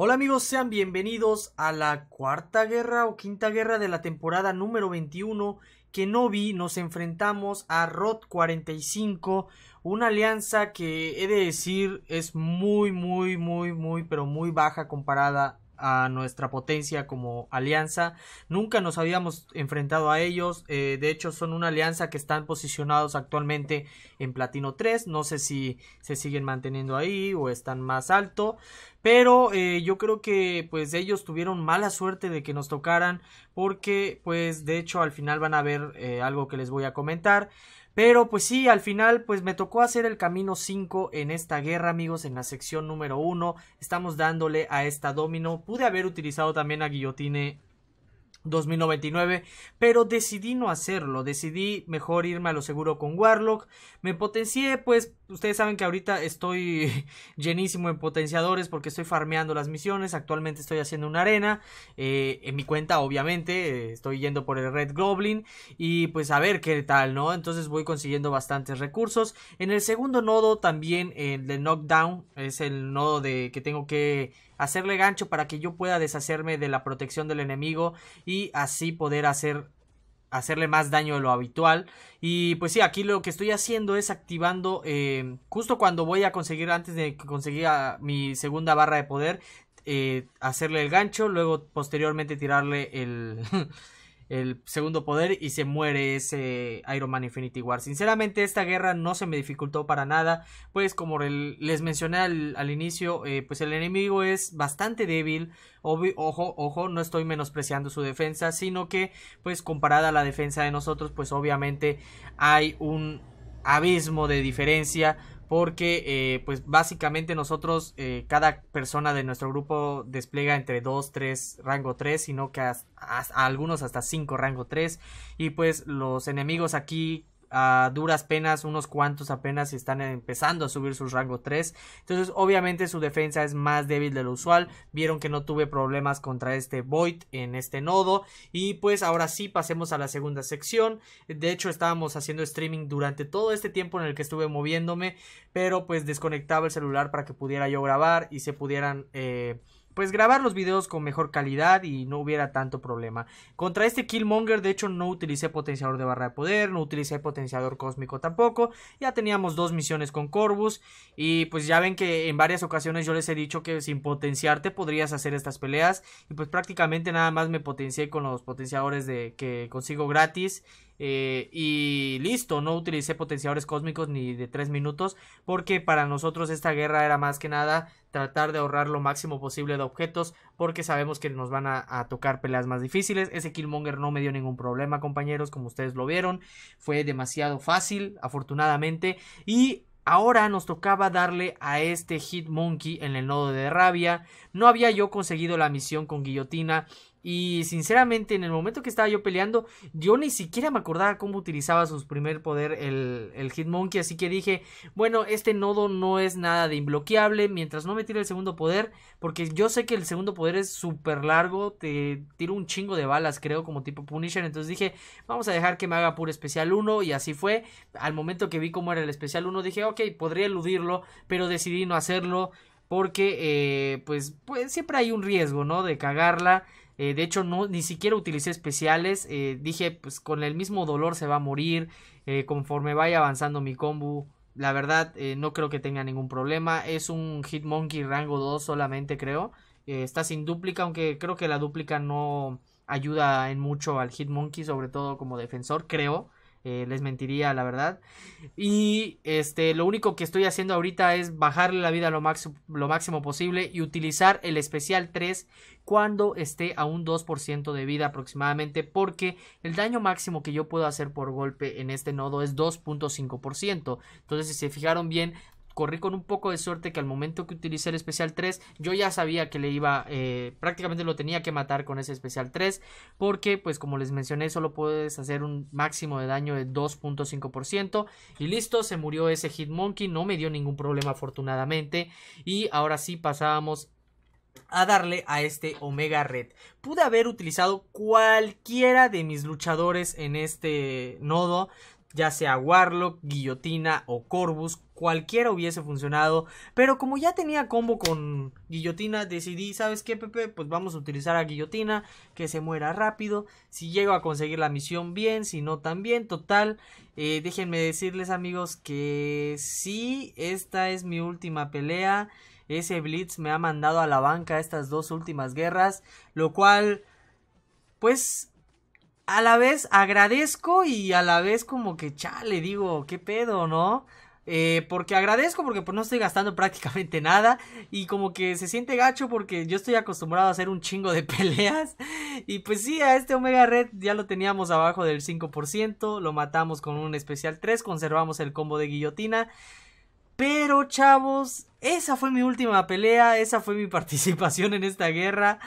Hola amigos, sean bienvenidos a la cuarta guerra o quinta guerra de la temporada número 21 que no vi, nos enfrentamos a ROT 45, una alianza que he de decir es muy muy muy muy pero muy baja comparada a nuestra potencia como alianza. Nunca nos habíamos enfrentado a ellos. Eh, de hecho, son una alianza que están posicionados actualmente en Platino 3. No sé si se siguen manteniendo ahí o están más alto. Pero eh, yo creo que pues ellos tuvieron mala suerte de que nos tocaran. Porque pues de hecho al final van a ver eh, algo que les voy a comentar. Pero pues sí, al final pues me tocó hacer el camino 5 en esta guerra, amigos, en la sección número 1. Estamos dándole a esta domino. Pude haber utilizado también a guillotine 2099, pero decidí no hacerlo, decidí mejor irme a lo seguro con Warlock, me potencié, pues ustedes saben que ahorita estoy llenísimo en potenciadores porque estoy farmeando las misiones, actualmente estoy haciendo una arena, eh, en mi cuenta obviamente eh, estoy yendo por el Red Goblin y pues a ver qué tal, ¿no? Entonces voy consiguiendo bastantes recursos. En el segundo nodo también el de Knockdown, es el nodo de que tengo que hacerle gancho para que yo pueda deshacerme de la protección del enemigo y así poder hacer hacerle más daño de lo habitual. Y pues sí, aquí lo que estoy haciendo es activando eh, justo cuando voy a conseguir, antes de que consiga mi segunda barra de poder, eh, hacerle el gancho, luego posteriormente tirarle el... el segundo poder y se muere ese Iron Man Infinity War. Sinceramente esta guerra no se me dificultó para nada, pues como les mencioné al, inicio, eh, pues el enemigo es bastante débil, ojo, ojo, no estoy menospreciando su defensa, sino que pues comparada a la defensa de nosotros, pues obviamente hay un abismo de diferencia porque eh, pues básicamente nosotros, eh, cada persona de nuestro grupo despliega entre 2, 3, rango 3, sino que a algunos hasta 5, rango 3, y pues los enemigos aquí a duras penas, unos cuantos apenas están empezando a subir su rango 3. Entonces, obviamente su defensa es más débil de lo usual. Vieron que no tuve problemas contra este Void en este nodo. Y pues ahora sí, pasemos a la segunda sección. De hecho, estábamos haciendo streaming durante todo este tiempo en el que estuve moviéndome. Pero pues desconectaba el celular para que pudiera yo grabar y se pudieran... Eh, pues grabar los videos con mejor calidad y no hubiera tanto problema. Contra este Killmonger de hecho no utilicé potenciador de barra de poder, no utilicé potenciador cósmico tampoco. Ya teníamos dos misiones con Corvus y pues ya ven que en varias ocasiones yo les he dicho que sin potenciarte podrías hacer estas peleas y pues prácticamente nada más me potencié con los potenciadores de que consigo gratis eh, y listo, no utilicé potenciadores cósmicos ni de 3 minutos, porque para nosotros esta guerra era más que nada tratar de ahorrar lo máximo posible de objetos, porque sabemos que nos van a, a, tocar peleas más difíciles. Ese Killmonger no me dio ningún problema, compañeros, como ustedes lo vieron. Fue demasiado fácil, afortunadamente. Y Ahora nos tocaba darle a este Hitmonkey en el nodo de rabia. No había yo conseguido la misión con guillotina. Y sinceramente, en el momento que estaba yo peleando, yo ni siquiera me acordaba cómo utilizaba su primer poder el, el Hitmonkey. Así que dije, bueno, este nodo no es nada de imbloqueable. Mientras no me tire el segundo poder, porque yo sé que el segundo poder es súper largo. Te tiro un chingo de balas, creo, como tipo Punisher. Entonces dije, vamos a dejar que me haga puro especial 1. Y así fue. Al momento que vi cómo era el especial 1, dije, ok, podría eludirlo, pero decidí no hacerlo porque eh, pues, pues siempre hay un riesgo, ¿no? De cagarla eh, de hecho, no, ni siquiera utilicé especiales. Eh, dije, pues con el mismo dolor se va a morir. Eh, conforme vaya avanzando mi combo. La verdad, no creo que tenga ningún problema. Es un Hitmonkey rango 2 solamente, creo. está sin dúplica, aunque creo que la dúplica no ayuda en mucho al Hitmonkey, sobre todo como defensor, creo. Eh, les mentiría, la verdad. Y este, lo único que estoy haciendo ahorita es bajarle la vida lo, lo máximo posible y utilizar el especial 3 cuando esté a un 2% de vida aproximadamente. Porque el daño máximo que yo puedo hacer por golpe en este nodo es 2.5%. Entonces, si se fijaron bien, corrí con un poco de suerte que al momento que utilicé el especial 3, yo ya sabía que le iba, eh, prácticamente lo tenía que matar con ese especial 3, porque pues como les mencioné, solo puedes hacer un máximo de daño de 2.5% y listo, se murió ese Hitmonkey, no me dio ningún problema afortunadamente y ahora sí pasábamos a darle a este Omega Red. Pude haber utilizado cualquiera de mis luchadores en este nodo ya sea Warlock, Guillotina o Corvus, cualquiera hubiese funcionado, pero como ya tenía combo con Guillotina, decidí, ¿sabes qué, Pepe? Pues vamos a utilizar a Guillotina, que se muera rápido, si llego a conseguir la misión bien, si no también, total, eh, déjenme decirles amigos que sí, esta es mi última pelea, ese Blitz me ha mandado a la banca estas dos últimas guerras, lo cual... Pues a la vez agradezco y a la vez como que, chale, digo, qué pedo, ¿no? Eh, porque agradezco porque pues no estoy gastando prácticamente nada y como que se siente gacho porque yo estoy acostumbrado a hacer un chingo de peleas y pues sí, a este Omega Red ya lo teníamos abajo del 5%, lo matamos con un especial 3, conservamos el combo de guillotina pero chavos, esa fue mi última pelea, esa fue mi participación en esta guerra.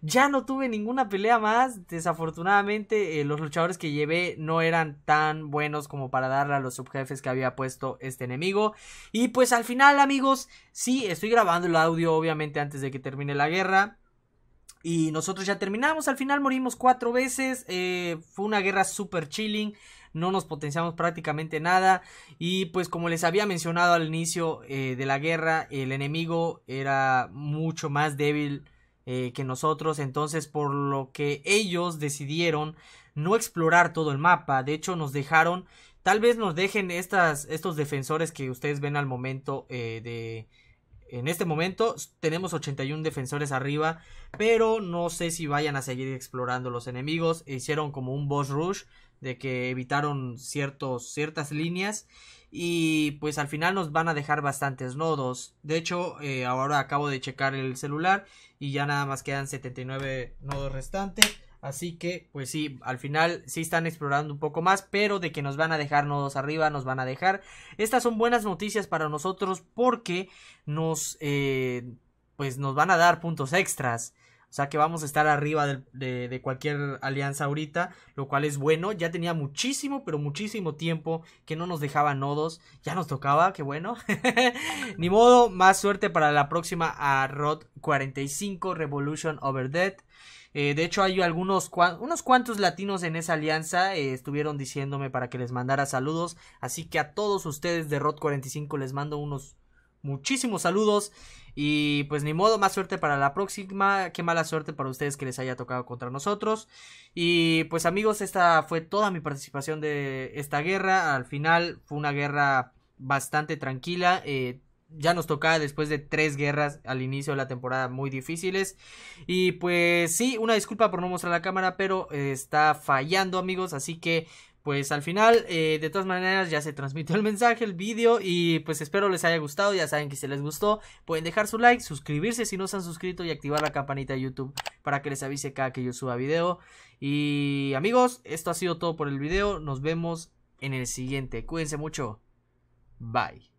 Ya no tuve ninguna pelea más. Desafortunadamente, eh, los luchadores que llevé no eran tan buenos como para darle a los subjefes que había puesto este enemigo. Y pues al final, amigos, sí, estoy grabando el audio obviamente antes de que termine la guerra. Y nosotros ya terminamos, al final morimos cuatro veces, eh, fue una guerra super chilling, no nos potenciamos prácticamente nada y pues como les había mencionado al inicio eh, de la guerra, el enemigo era mucho más débil eh, que nosotros, entonces por lo que ellos decidieron no explorar todo el mapa, de hecho nos dejaron, tal vez nos dejen estas, estos defensores que ustedes ven al momento de en este momento tenemos 81 defensores arriba, pero no sé si vayan a seguir explorando los enemigos. Hicieron como un boss rush de que evitaron ciertos, ciertas líneas y pues al final nos van a dejar bastantes nodos. De hecho, eh, ahora acabo de checar el celular y ya nada más quedan 79 nodos restantes. Así que, pues sí, al final sí están explorando un poco más, pero de que nos van a dejar nodos arriba, nos van a dejar. Estas son buenas noticias para nosotros porque nos, eh, pues nos van a dar puntos extras. O sea que vamos a estar arriba de, cualquier alianza ahorita, lo cual es bueno. Ya tenía muchísimo, pero muchísimo tiempo que no nos dejaba nodos. Ya nos tocaba, qué bueno. Ni modo, más suerte para la próxima a Rod 45 Revolution Over Dead. Eh, de hecho, hay algunos unos cuantos latinos en esa alianza. Eh, estuvieron diciéndome para que les mandara saludos. Así que a todos ustedes de Rod 45 les mando unos muchísimos saludos. Y pues ni modo, más suerte para la próxima. Qué mala suerte para ustedes que les haya tocado contra nosotros. Y pues amigos, esta fue toda mi participación de esta guerra. Al final fue una guerra bastante tranquila. Eh, ya nos tocaba después de tres guerras al inicio de la temporada muy difíciles. Y pues sí, una disculpa por no mostrar la cámara, pero eh, está fallando amigos. Así que pues al final, eh, de todas maneras, ya se transmitió el mensaje, el vídeo, y pues espero les haya gustado, ya saben que si les gustó, pueden dejar su like, suscribirse si no se han suscrito y activar la campanita de YouTube para que les avise cada que yo suba video. Y amigos, esto ha sido todo por el video, nos vemos en el siguiente, cuídense mucho, bye.